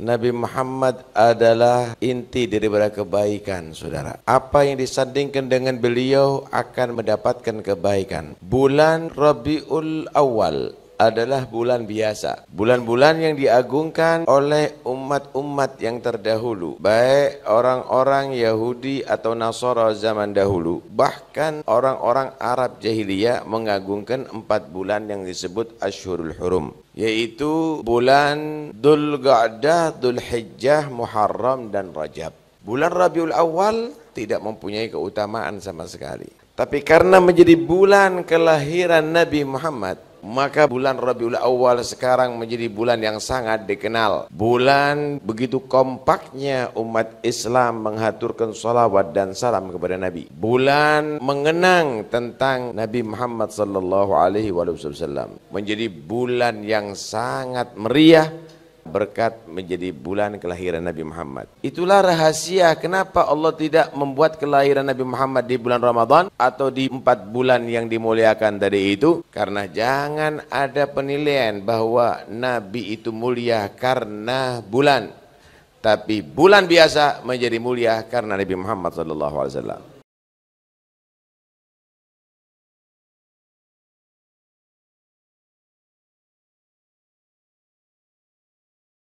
Nabi Muhammad adalah inti daripada kebaikan, saudara. Apa yang disandingkan dengan beliau akan mendapatkan kebaikan. Bulan Rabiul Awal, adalah bulan biasa. Bulan-bulan yang diagungkan oleh umat-umat yang terdahulu, baik orang-orang Yahudi atau Nasara zaman dahulu, bahkan orang-orang Arab jahiliyah mengagungkan empat bulan yang disebut Ashurul Hurum, yaitu bulan Dhul Qa'dah, Dhul Hijjah, Muharram, dan Rajab. Bulan Rabiul Awal tidak mempunyai keutamaan sama sekali. Tapi karena menjadi bulan kelahiran Nabi Muhammad, maka bulan Rabiul Awal sekarang menjadi bulan yang sangat dikenal. Bulan begitu kompaknya umat Islam menghaturkan salawat dan salam kepada Nabi. Bulan mengenang tentang Nabi Muhammad sallallahu alaihi wasallam. Menjadi bulan yang sangat meriah berkat menjadi bulan kelahiran Nabi Muhammad. Itulah rahasia kenapa Allah tidak membuat kelahiran Nabi Muhammad di bulan Ramadan atau di empat bulan yang dimuliakan dari itu. Karena jangan ada penilaian bahwa Nabi itu mulia karena bulan. Tapi bulan biasa menjadi mulia karena Nabi Muhammad SAW.